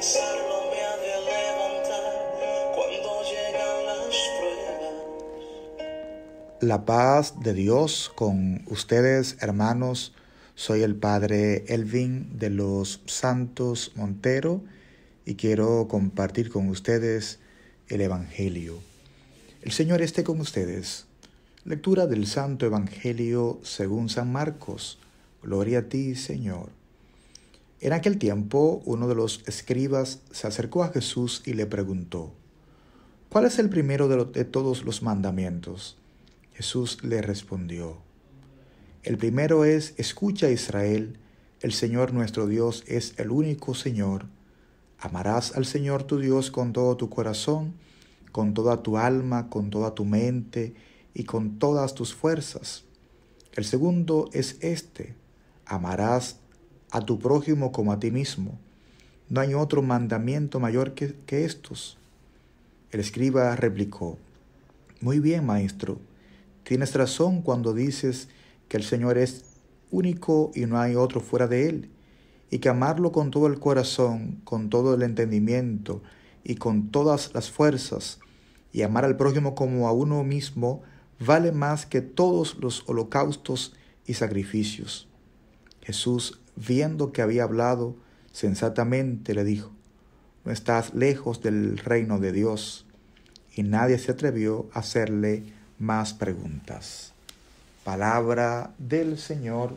ha de levantar cuando La paz de Dios con ustedes, hermanos. Soy el padre Elvin de los Santos Montero y quiero compartir con ustedes el Evangelio. El Señor esté con ustedes. Lectura del Santo Evangelio según San Marcos. Gloria a ti, Señor. En aquel tiempo uno de los escribas se acercó a Jesús y le preguntó, ¿cuál es el primero de, todos los mandamientos? Jesús le respondió, el primero es, escucha Israel, el Señor nuestro Dios es el único Señor. Amarás al Señor tu Dios con todo tu corazón, con toda tu alma, con toda tu mente y con todas tus fuerzas. El segundo es este, amarás a tu prójimo como a ti mismo. No hay otro mandamiento mayor que, estos. El escriba replicó, Muy bien, maestro, tienes razón cuando dices que el Señor es único y no hay otro fuera de Él, y que amarlo con todo el corazón, con todo el entendimiento y con todas las fuerzas, y amar al prójimo como a uno mismo, vale más que todos los holocaustos y sacrificios. Jesús viendo que había hablado sensatamente, le dijo, no estás lejos del reino de Dios. Y nadie se atrevió a hacerle más preguntas. Palabra del Señor,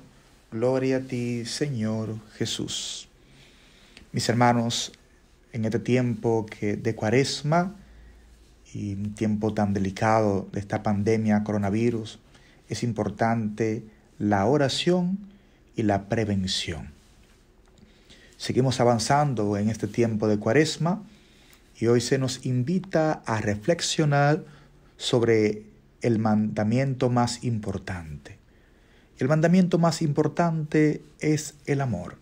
gloria a ti, Señor Jesús. Mis hermanos, en este tiempo que de cuaresma y un tiempo tan delicado de esta pandemia coronavirus, es importante la oración y la prevención. Seguimos avanzando en este tiempo de cuaresma y hoy se nos invita a reflexionar sobre el mandamiento más importante. El mandamiento más importante es el amor.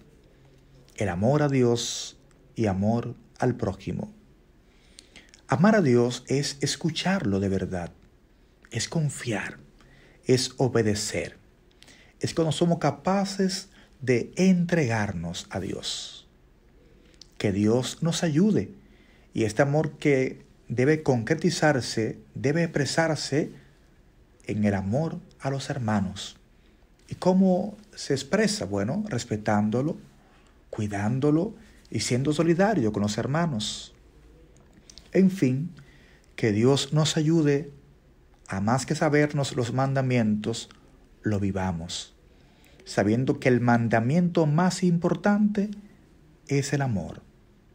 El amor a Dios y amor al prójimo. Amar a Dios es escucharlo de verdad, es confiar, es obedecer es cuando somos capaces de entregarnos a Dios. Que Dios nos ayude y este amor que debe concretizarse, debe expresarse en el amor a los hermanos. ¿Y cómo se expresa? Bueno, respetándolo, cuidándolo y siendo solidario con los hermanos. En fin, que Dios nos ayude a más que sabernos los mandamientos, lo vivamos, sabiendo que el mandamiento más importante es el amor,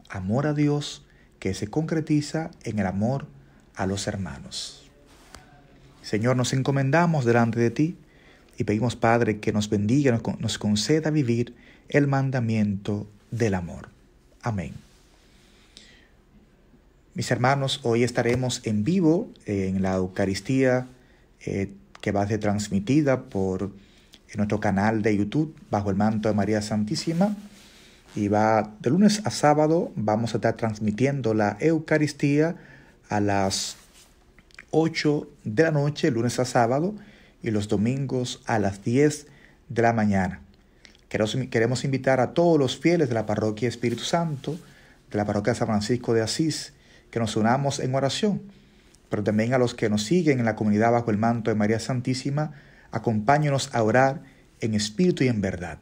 amor a Dios que se concretiza en el amor a los hermanos. Señor, nos encomendamos delante de ti y pedimos, Padre, que nos bendiga, nos conceda vivir el mandamiento del amor. Amén. Mis hermanos, hoy estaremos en vivo eh, en la Eucaristía. Eh, que va a ser transmitida por nuestro canal de YouTube bajo el manto de María Santísima. Y va de lunes a sábado vamos a estar transmitiendo la Eucaristía a las 8 de la noche, lunes a sábado, y los domingos a las 10 de la mañana. Queremos invitar a todos los fieles de la parroquia Espíritu Santo, de la parroquia San Francisco de Asís, que nos unamos en oración pero también a los que nos siguen en la comunidad bajo el manto de María Santísima, acompáñenos a orar en espíritu y en verdad.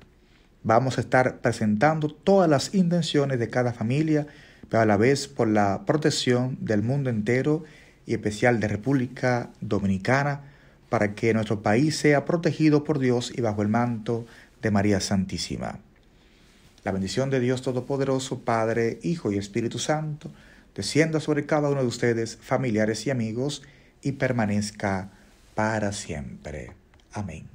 Vamos a estar presentando todas las intenciones de cada familia, pero a la vez por la protección del mundo entero y especial de República Dominicana, para que nuestro país sea protegido por Dios y bajo el manto de María Santísima. La bendición de Dios Todopoderoso, Padre, Hijo y Espíritu Santo, descienda sobre cada uno de ustedes, familiares y amigos, y permanezca para siempre. Amén.